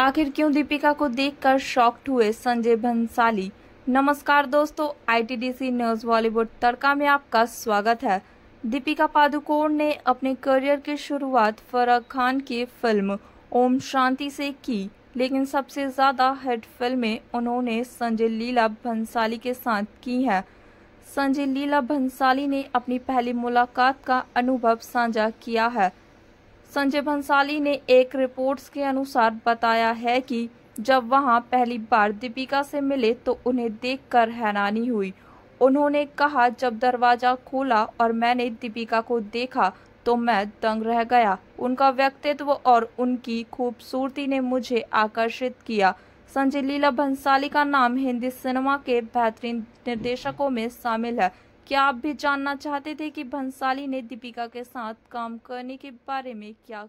आखिर क्यों दीपिका को देखकर शॉक्ड हुए संजय भंसाली नमस्कार दोस्तों आईटीडीसी न्यूज बॉलीवुड तड़का में आपका स्वागत है दीपिका पादुकोण ने अपने करियर की शुरुआत फराह खान की फिल्म ओम शांति से की लेकिन सबसे ज़्यादा हिट फिल्में उन्होंने संजय लीला भंसाली के साथ की हैं संजय लीला भंसाली ने अपनी पहली मुलाकात का अनुभव साझा किया है संजय भंसाली ने एक रिपोर्ट्स के अनुसार बताया है कि जब वहां पहली बार दीपिका से मिले तो उन्हें देखकर हैरानी हुई उन्होंने कहा जब दरवाज़ा खोला और मैंने दीपिका को देखा तो मैं दंग रह गया उनका व्यक्तित्व और उनकी खूबसूरती ने मुझे आकर्षित किया संजय लीला भंसाली का नाम हिंदी सिनेमा के बेहतरीन निर्देशकों में शामिल है क्या आप भी जानना चाहते थे कि भंसाली ने दीपिका के साथ काम करने के बारे में क्या